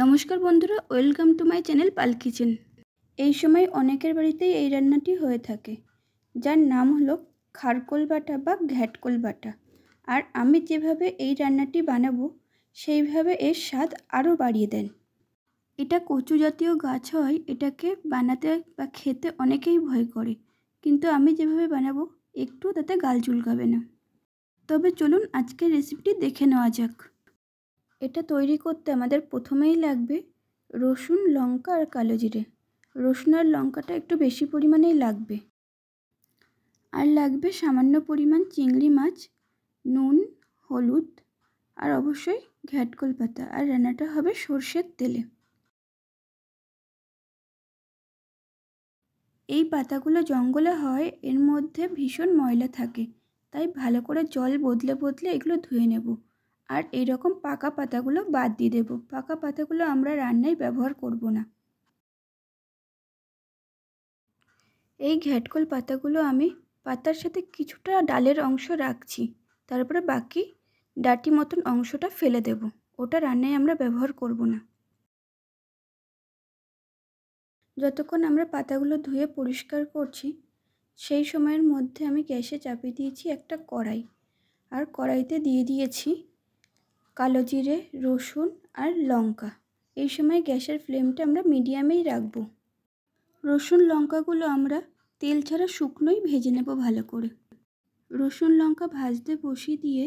নমস্কার বন্ধুরা welcome to my channel Pal kitchen এই সময় অনেকের বাড়িতেই এই রান্নাটি হয়ে থাকে যার নাম হলো খারকোল বাটা বা ঘ্যাটকোল বাটা আর আমি যেভাবে এই রান্নাটি বানাবো সেইভাবে এর স্বাদ আরও বাড়িয়ে দেন এটা কচু জাতীয় গাছ হয় এটাকে বানাতে বা খেতে অনেকেই ভয় করে কিন্তু আমি যেভাবে বানাবো একটু তাতে গাল চুলকাবে না তবে চলুন আজকের রেসিপিটি দেখে নেওয়া যাক এটা তৈরি করতে আমাদের প্রথমেই লাগবে রসুন লঙ্কা আর কালো জিরে রসুন আর লঙ্কাটা একটু বেশি পরিমাণেই লাগবে আর লাগবে সামান্য পরিমাণ চিংড়ি মাছ নুন হলুদ আর অবশ্যই ঘ্যাটকল পাতা আর রান্নাটা হবে সর্ষের তেলে এই পাতাগুলো জঙ্গলে হয় এর মধ্যে ভীষণ ময়লা থাকে তাই ভালো করে জল বদলে বদলে এগুলো ধুয়ে নেবো আর এই রকম পাকা পাতাগুলো বাদ দিয়ে দেব পাকা পাতাগুলো আমরা রান্নায় ব্যবহার করব না এই ঘ্যাটকল পাতাগুলো আমি পাতার সাথে কিছুটা ডালের অংশ রাখছি তারপরে বাকি ডাটি মতন অংশটা ফেলে দেব ওটা রান্নায় আমরা ব্যবহার করব না যতক্ষণ আমরা পাতাগুলো ধুয়ে পরিষ্কার করছি সেই সময়ের মধ্যে আমি গ্যাসে চাপিয়ে দিয়েছি একটা কড়াই আর কড়াইতে দিয়ে দিয়েছি কালো জিরে রসুন আর লঙ্কা এই সময় গ্যাসের ফ্লেমটা আমরা মিডিয়ামেই রাখব রসুন লঙ্কাগুলো আমরা তেল ছাড়া শুকনোই ভেজে নেব ভালো করে রসুন লঙ্কা ভাজতে বসিয়ে দিয়ে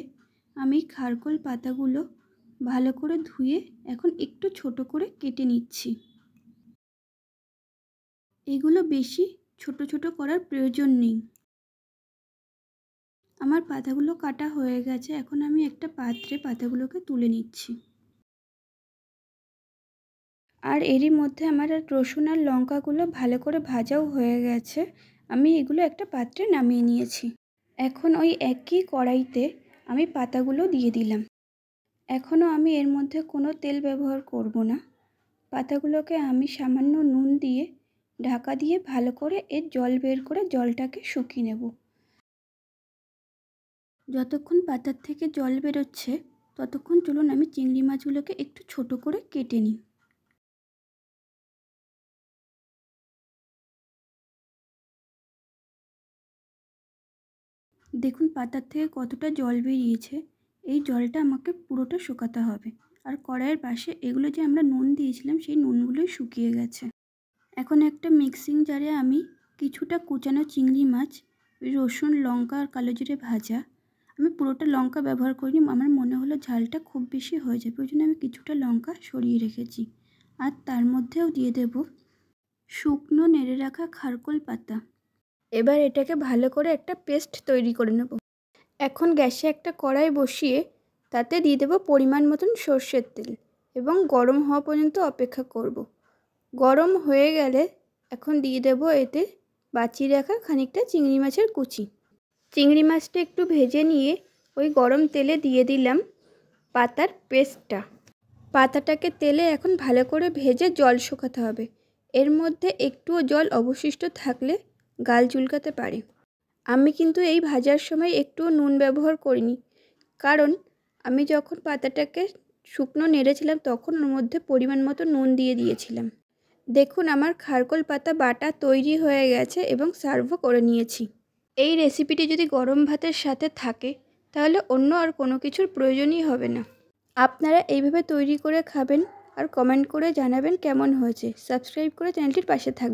আমি খারকোল পাতাগুলো ভালো করে ধুয়ে এখন একটু ছোট করে কেটে নিচ্ছি এগুলো বেশি ছোট ছোট করার প্রয়োজন নেই আমার পাতাগুলো কাটা হয়ে গেছে এখন আমি একটা পাত্রে পাতাগুলোকে তুলে নিচ্ছি আর এরই মধ্যে আমার রসুন আর লঙ্কাগুলো ভালো করে ভাজাও হয়ে গেছে আমি এগুলো একটা পাত্রে নামিয়ে নিয়েছি এখন ওই একই কড়াইতে আমি পাতাগুলো দিয়ে দিলাম এখনও আমি এর মধ্যে কোনো তেল ব্যবহার করব না পাতাগুলোকে আমি সামান্য নুন দিয়ে ঢাকা দিয়ে ভালো করে এর জল বের করে জলটাকে শুকিয়ে নেব যতক্ষণ পাতার থেকে জল বেরোচ্ছে ততক্ষণ চলুন আমি চিংড়ি মাছগুলোকে একটু ছোট করে কেটে নিই দেখুন পাতার থেকে কতটা জল বেরিয়েছে এই জলটা আমাকে পুরোটা শুকাতে হবে আর কড়াইয়ের পাশে এগুলো যে আমরা নুন দিয়েছিলাম সেই নুনগুলোই শুকিয়ে গেছে এখন একটা মিক্সিং জারে আমি কিছুটা কুচানো চিংড়ি মাছ রসুন লঙ্কা আর কালো জিরে ভাজা আমি পুরোটা লঙ্কা ব্যবহার করিনি আমার মনে হলো ঝালটা খুব বেশি হয়ে যাবে ওই জন্য আমি কিছুটা লঙ্কা সরিয়ে রেখেছি আর তার মধ্যেও দিয়ে দেব শুকনো নেড়ে রাখা খারকোল পাতা এবার এটাকে ভালো করে একটা পেস্ট তৈরি করে নেব এখন গ্যাসে একটা কড়াই বসিয়ে তাতে দিয়ে দেবো পরিমাণ মতন সর্ষের তেল এবং গরম হওয়া পর্যন্ত অপেক্ষা করব। গরম হয়ে গেলে এখন দিয়ে দেব এতে বাঁচিয়ে রাখা খানিকটা চিংড়ি মাছের কুচি চিংড়ি মাছটা একটু ভেজে নিয়ে ওই গরম তেলে দিয়ে দিলাম পাতার পেস্টটা পাতাটাকে তেলে এখন ভালো করে ভেজে জল শুকাতে হবে এর মধ্যে একটুও জল অবশিষ্ট থাকলে গাল চুলকাতে পারে আমি কিন্তু এই ভাজার সময় একটুও নুন ব্যবহার করিনি কারণ আমি যখন পাতাটাকে শুকনো নেড়েছিলাম তখন ওর মধ্যে পরিমাণ মতো নুন দিয়ে দিয়েছিলাম দেখুন আমার খারকোল পাতা বাটা তৈরি হয়ে গেছে এবং সার্ভও করে নিয়েছি এই রেসিপিটি যদি গরম ভাতের সাথে থাকে তাহলে অন্য আর কোনো কিছুর প্রয়োজনই হবে না আপনারা এইভাবে তৈরি করে খাবেন আর কমেন্ট করে জানাবেন কেমন হয়েছে সাবস্ক্রাইব করে চ্যানেলটির পাশে থাকবেন